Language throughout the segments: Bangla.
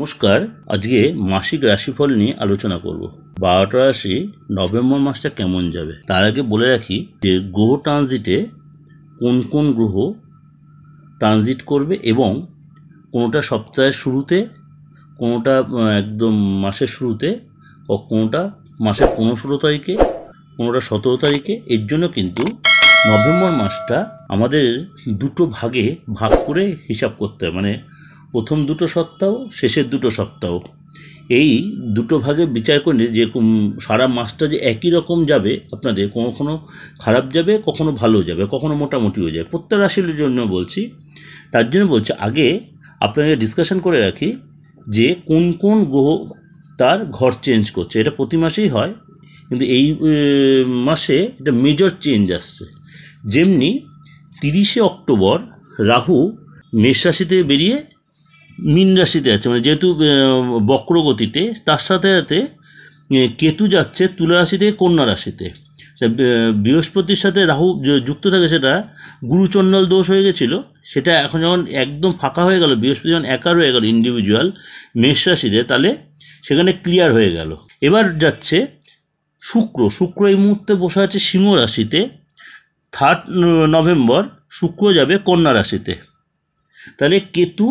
নমস্কার আজকে মাসিক রাশিফল নিয়ে আলোচনা করব বারোটা রাশি নভেম্বর মাসটা কেমন যাবে তার আগে বলে রাখি যে গ্রহ ট্রানজিটে কোন কোন গ্রহ ট্রানজিট করবে এবং কোনোটা সপ্তাহের শুরুতে কোনোটা একদম মাসের শুরুতে ও কোনোটা মাসের পনেরো তারিখে কোনোটা সতেরো তারিখে এর জন্য কিন্তু নভেম্বর মাসটা আমাদের দুটো ভাগে ভাগ করে হিসাব করতে হয় মানে প্রথম দুটো সপ্তাহ শেষের দুটো সপ্তাহ এই দুটো ভাগে বিচার করলে যে সারা মাসটা যে একই রকম যাবে আপনাদের কখনো খারাপ যাবে কখনো ভালো যাবে কখনো মোটামুটি হয়ে যাবে প্রত্যেক রাশির জন্য বলছি তার জন্য বলছি আগে আপনাকে ডিসকাশন করে রাখি যে কোন কোন গ্রহ তার ঘর চেঞ্জ করছে এটা প্রতি মাসেই হয় কিন্তু এই মাসে এটা মেজর চেঞ্জ আসছে যেমনি তিরিশে অক্টোবর রাহু মেষ রাশিতে বেরিয়ে মিন রাশিতে আছে মানে যেহেতু বক্রগতিতে তার সাথে সাথে কেতু যাচ্ছে তুলা রাশি থেকে কন্যা রাশিতে বৃহস্পতির সাথে রাহু যুক্ত থাকে সেটা গুরুচণ্ডাল দোষ হয়ে গেছিলো সেটা এখন যখন একদম ফাঁকা হয়ে গেল বৃহস্পতি যখন একার হয়ে গেল ইন্ডিভিজুয়াল মেষ রাশিতে তাহলে সেখানে ক্লিয়ার হয়ে গেল এবার যাচ্ছে শুক্র শুক্র এই মুহূর্তে বসে আছে সিংহ রাশিতে থার্ড নভেম্বর শুক্র যাবে কন্যা রাশিতে তাহলে কেতু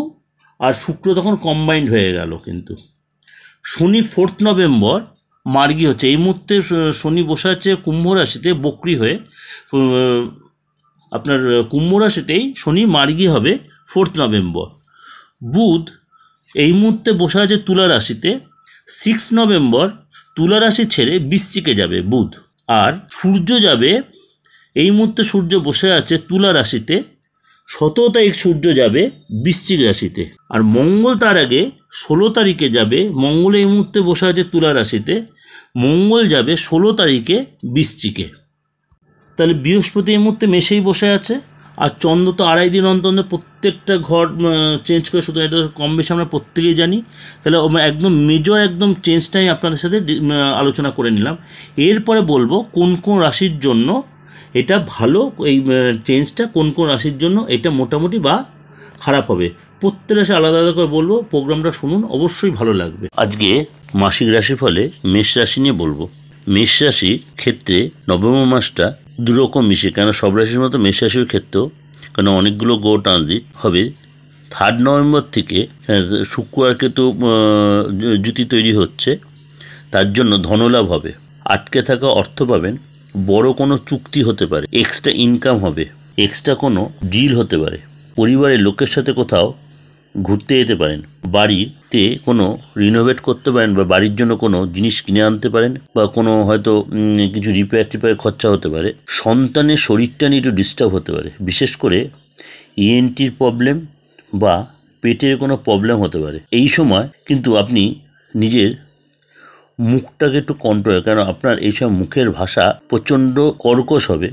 আর শুক্র তখন কম্বাইন্ড হয়ে গেল কিন্তু শনি ফোর্থ নভেম্বর মার্গি হচ্ছে এই মুহূর্তে শনি বসে আছে কুম্ভ রাশিতে বকরি হয়ে আপনার কুম্ভ রাশিতেই শনি মার্গি হবে ফোর্থ নভেম্বর বুধ এই মুহূর্তে বসে আছে তুলা রাশিতে সিক্স নভেম্বর তুলা রাশি ছেড়ে বৃশ্চিকে যাবে বুধ আর সূর্য যাবে এই মুহূর্তে সূর্য বসে আছে তুলা রাশিতে সতেরো তারিখ সূর্য যাবে বৃশ্চিক রাশিতে আর মঙ্গল তার আগে ষোলো তারিখে যাবে মঙ্গল এই মুহূর্তে বসে আছে তুলা রাশিতে মঙ্গল যাবে ষোলো তারিখে বৃশ্চিকে তাহলে বৃহস্পতি এই মুহূর্তে মেশেই বসে আছে আর চন্দ্র তো আড়াই দিন অন্তর প্রত্যেকটা ঘর চেঞ্জ করে শুধু এটা কম বেশি আমরা প্রত্যেকেই জানি তাহলে একদম মেজর একদম চেঞ্জটাই আপনাদের সাথে আলোচনা করে নিলাম এরপরে বলবো কোন কোন রাশির জন্য এটা ভালো এই চেঞ্জটা কোন কোন রাশির জন্য এটা মোটামুটি বা খারাপ হবে প্রত্যেক রাশি আলাদা আলাদা করে বলবো প্রোগ্রামটা শুনুন অবশ্যই ভালো লাগবে আজকে মাসিক রাশি ফলে মেষ রাশি নিয়ে বলবো মেষ রাশির ক্ষেত্রে নভেম্বর মাসটা দুরকম মিশে কেন সব রাশির মতো মেষ রাশির ক্ষেত্রেও কেন অনেকগুলো গো ট্রানজিট হবে থার্ড নভেম্বর থেকে শুক্রবার আর কেতু জুতি তৈরি হচ্ছে তার জন্য ধনলাভ হবে আটকে থাকা অর্থ পাবেন বড় কোনো চুক্তি হতে পারে এক্সট্রা ইনকাম হবে এক্সট্রা কোনো ডিল হতে পারে পরিবারের লোকের সাথে কোথাও ঘুরতে যেতে পারেন বাড়িতে কোনো রিনোভেট করতে পারেন বা বাড়ির জন্য কোনো জিনিস কিনে আনতে পারেন বা কোনো হয়তো কিছু রিপেয়ার টিপেয়ার খরচা হতে পারে সন্তানের শরীরটা নিয়ে একটু ডিস্টার্ব হতে পারে বিশেষ করে ইএনটির e প্রবলেম বা পেটের কোনো প্রবলেম হতে পারে এই সময় কিন্তু আপনি নিজের মুখটাকে একটু কন্ট্রোল কেন আপনার এইসব মুখের ভাষা প্রচণ্ড কর্কশ হবে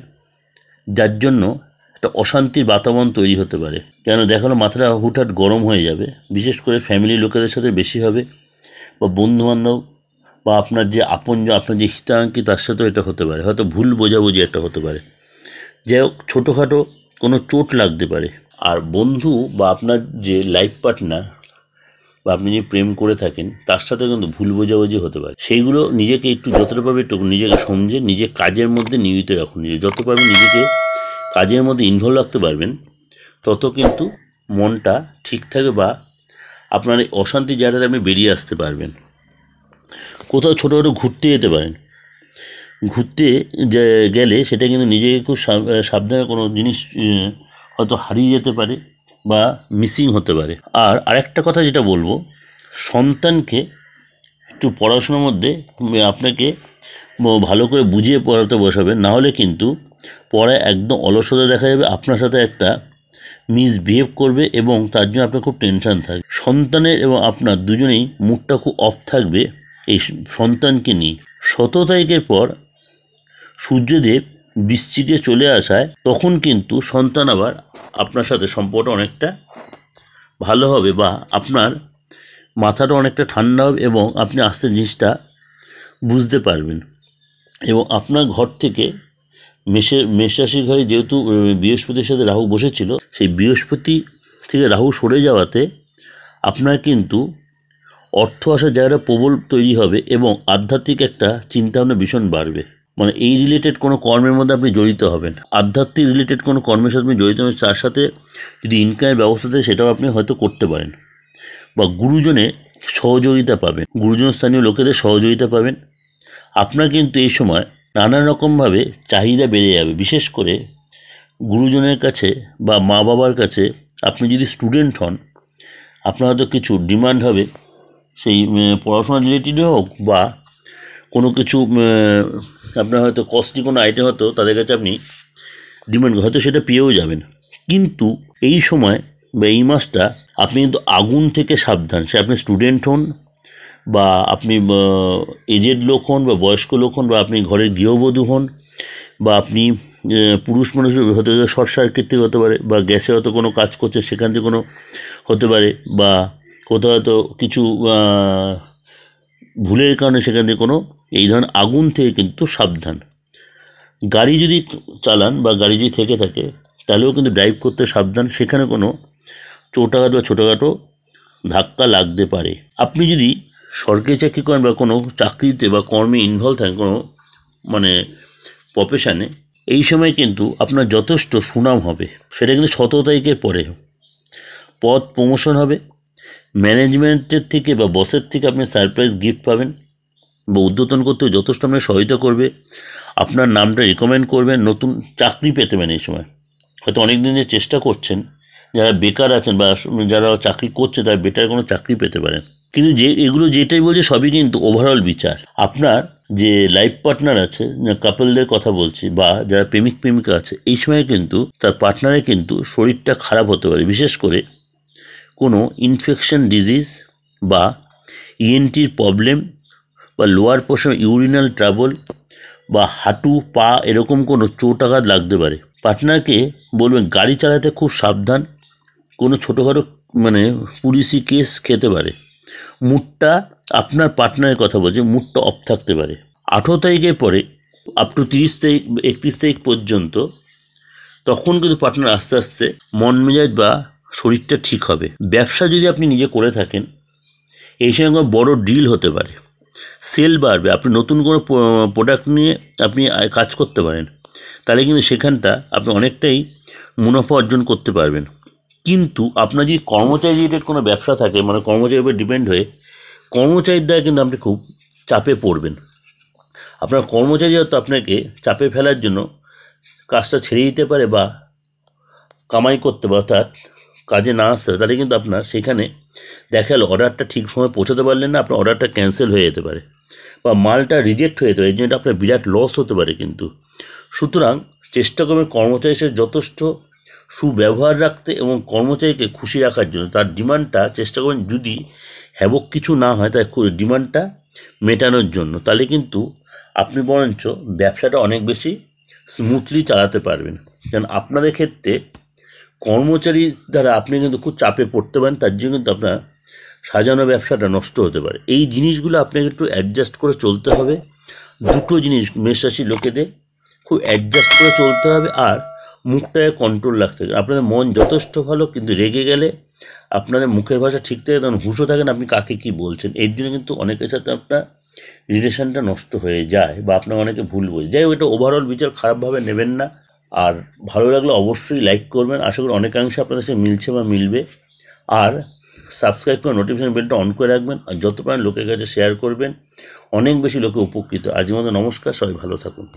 যার জন্য একটা অশান্তির বাতাবরণ তৈরি হতে পারে কেন দেখালো মাথাটা হুটহাট গরম হয়ে যাবে বিশেষ করে ফ্যামিলি লোকেদের সাথে বেশি হবে বা বন্ধুবান্ধব বা আপনার যে আপন আপনার যে হিতাঙ্কি তার সাথেও এটা হতে পারে হয়তো ভুল বোঝাবুঝি একটা হতে পারে যাই হোক ছোটোখাটো কোনো চোট লাগতে পারে আর বন্ধু বা আপনার যে লাইফ পার্টনার বা আপনি যে প্রেম করে থাকেন তার সাথে কিন্তু ভুল বোঝাবুঝি হতে পারে সেইগুলো নিজেকে একটু যতটা পাবে একটু নিজেকে সমঝে নিজে কাজের মধ্যে নিয়মিত রাখুন যত পারবেন নিজেকে কাজের মধ্যে ইনভলভ রাখতে পারবেন তত কিন্তু মনটা ঠিক থাকে বা আপনার এই অশান্তি জায়গাতে আপনি বেরিয়ে আসতে পারবেন কোথাও ছোটো ছোটো ঘুরতে যেতে পারেন ঘুরতে গেলে সেটা কিন্তু নিজেকে খুব সাবধানে কোনো জিনিস হয়তো হারিয়ে যেতে পারে বা মিসিং হতে পারে আর আরেকটা কথা যেটা বলবো সন্তানকে একটু পড়াশোনার মধ্যে আপনাকে ভালো করে বুঝিয়ে পড়াতে বসাবে নাহলে কিন্তু পড়ায় একদম অলসতা দেখা যাবে আপনার সাথে একটা মিসবিহেভ করবে এবং তার জন্য আপনার খুব টেনশান থাকবে সন্তানের এবং আপনার দুজনেই মুডটা খুব অফ থাকবে এই সন্তানকে নিয়ে শত তারিখের পর সূর্যদেব বৃশ্চিকে চলে আসায় তখন কিন্তু সন্তান আবার আপনার সাথে সম্পর্ক অনেকটা ভালো হবে বা আপনার মাথাটা অনেকটা ঠান্ডা হবে এবং আপনি আস্তে জিনিসটা বুঝতে পারবেন এবং আপনার ঘর থেকে মেষের মেষরাশির ঘরে যেহেতু বৃহস্পতির সাথে রাহু বসেছিল সেই বৃহস্পতি থেকে রাহু সরে যাওয়াতে আপনার কিন্তু অর্থ আসার জায়গাটা প্রবল তৈরি হবে এবং আধ্যাত্মিক একটা চিন্তাভাবনা ভীষণ বাড়বে মানে এই রিলেটেড কোনো কর্মের মধ্যে আপনি জড়িত হবেন আধ্যাত্মিক রিলেটেড কোনো কর্মের সাথে আপনি জড়িত হবেন তার সাথে যদি ইনকামের ব্যবস্থা থাকে সেটাও আপনি হয়তো করতে পারেন বা গুরুজনে সহযোগিতা পাবেন গুরুজন স্থানীয় লোকেদের সহযোগিতা পাবেন আপনার কিন্তু এই সময় নানা রকমভাবে চাহিদা বেড়ে যাবে বিশেষ করে গুরুজনের কাছে বা মা বাবার কাছে আপনি যদি স্টুডেন্ট হন আপনার হয়তো কিছু ডিমান্ড হবে সেই পড়াশোনা রিলেটেড হোক বা কোনো কিছু আপনার হয়তো কস্টলি কোনো আইটেম হতো তাদের কাছে আপনি ডিমান্ড হয়তো সেটা পেয়েও যাবেন কিন্তু এই সময় বা এই মাসটা আপনি কিন্তু আগুন থেকে সাবধান সে আপনি স্টুডেন্ট হন বা আপনি এজেড লোক হন বা বয়স্ক লোক হন বা আপনি ঘরের গৃহবধূ হন বা আপনি পুরুষ মানুষ হতে শর্ট সার্কিট থেকে হতে পারে বা গ্যাসে হয়তো কোনো কাজ করছে সেখান থেকে কোনো হতে পারে বা কোথাও হয়তো কিছু ভুলের কারণে সেখান কোনো এই ধরনের আগুন থেকে কিন্তু সাবধান গাড়ি যদি চালান বা গাড়ি যদি থেকে থাকে তাহলেও কিন্তু ড্রাইভ করতে সাবধান সেখানে কোনো চোটাঘাট বা ছোটোখাটো ধাক্কা লাগতে পারে আপনি যদি সরকারি চাকরি করেন বা কোনো চাকরিতে বা কর্মে ইনভলভ থাকেন কোনো মানে প্রফেশানে এই সময় কিন্তু আপনার যথেষ্ট সুনাম হবে সেটা কিন্তু শত তারিখের পরে পদ প্রমোশন হবে ম্যানেজমেন্টের থেকে বা বসের থেকে আপনি সারপ্রাইজ গিফট পাবেন বা উদ্বোধন করতেও যথেষ্ট আপনার সহায়তা করবে আপনার নামটা রেকমেন্ড করবেন নতুন চাকরি পেতে পারেন এই সময় হয়তো অনেক দিন চেষ্টা করছেন যারা বেকার আছেন বা যারা চাকরি করছে তারা বেটার কোনো চাকরি পেতে পারেন কিন্তু যে এগুলো যেটাই বলছে সবই কিন্তু ওভারঅল বিচার আপনার যে লাইফ পার্টনার আছে কাপলদের কথা বলছি বা যারা প্রেমিক প্রেমিকা আছে এই সময় কিন্তু তার পার্টনারে কিন্তু শরীরটা খারাপ হতে পারে বিশেষ করে কোনো ইনফেকশন ডিজিজ বা ইএনটির e প্রবলেম বা লোয়ার পোশন ইউরিনাল ট্রাবল বা হাঁটু পা এরকম কোনো চোট আঘাত লাগতে পারে পার্টনারকে বলবেন গাড়ি চালাতে খুব সাবধান কোনো ছোটোখাটো মানে পুলিশি কেস খেতে পারে মুডটা আপনার পার্টনারের কথা বলছে মুডটা অফ থাকতে পারে আঠেরো তারিখের পরে আপ টু তিরিশ তারিখ একত্রিশ তারিখ পর্যন্ত তখন কিন্তু পার্টনার আস্তে আস্তে মন মেজাজ বা শরীরটা ঠিক হবে ব্যবসা যদি আপনি নিজে করে থাকেন এই সময় কোনো ডিল হতে পারে সেল বাড়বে আপনি নতুন কোনো প্রোডাক্ট নিয়ে আপনি কাজ করতে পারেন তাহলে কিন্তু সেখানটা আপনি অনেকটাই মুনাফা অর্জন করতে পারবেন কিন্তু আপনার যদি কর্মচারী রিলেটেড কোনো ব্যবসা থাকে মানে কর্মচারীর উপর ডিপেন্ড হয়ে কর্মচারীর দ্বারা কিন্তু আপনি খুব চাপে পড়বেন আপনার কর্মচারী হয়তো আপনাকে চাপে ফেলার জন্য কাজটা ছেড়ে দিতে পারে বা কামাই করতে পারে অর্থাৎ কাজে না আসতে তাহলে কিন্তু আপনার সেখানে দেখাল অর্ডারটা ঠিক সময় পৌঁছাতে পারলেন না আপনার অর্ডারটা ক্যান্সেল হয়ে যেতে পারে বা মালটা রিজেক্ট হয়ে যেতে পারে এই জন্য আপনার বিরাট লস হতে পারে কিন্তু সুতরাং চেষ্টা করবেন কর্মচারীদের যথেষ্ট সুব্যবহার রাখতে এবং কর্মচারীকে খুশি রাখার জন্য তার ডিমান্ডটা চেষ্টা করবেন যদি হ্যাবক কিছু না হয় তাই ডিমান্ডটা মেটানোর জন্য তাহলে কিন্তু আপনি বরঞ্চ ব্যবসাটা অনেক বেশি স্মুথলি চালাতে পারবেন কারণ আপনাদের ক্ষেত্রে কর্মচারী দ্বারা আপনি কিন্তু খুব চাপে পড়তে পারেন তার জন্য কিন্তু আপনার সাজানো ব্যবসাটা নষ্ট হতে পারে এই জিনিসগুলো আপনাকে একটু অ্যাডজাস্ট করে চলতে হবে দুটো জিনিস মেষরাশি লোকেদের খুব অ্যাডজাস্ট করে চলতে হবে আর মুখটাকে কন্ট্রোল রাখতে হবে আপনাদের মন যথেষ্ট ভালো কিন্তু রেগে গেলে আপনাদের মুখের ভাষা ঠিক থাকে তখন হুঁশো থাকেন আপনি কাকে কি বলছেন এর জন্য কিন্তু অনেকের সাথে আপনার রিলেশানটা নষ্ট হয়ে যায় বা আপনার অনেকে ভুল বোঝে যাই হোক এটা ওভারঅল বিচার খারাপভাবে নেবেন না আর ভালো লাগলে অবশ্যই লাইক করবেন আশা করি অনেকাংশে আপনাদের সাথে মিলছে বা মিলবে আর সাবস্ক্রাইব করে নোটিফিকেশান বেলটা অন করে রাখবেন আর যত পারেন লোকের কাছে শেয়ার করবেন অনেক বেশি লোকে উপকৃত আজ মধ্যে নমস্কার সবাই ভালো থাকুন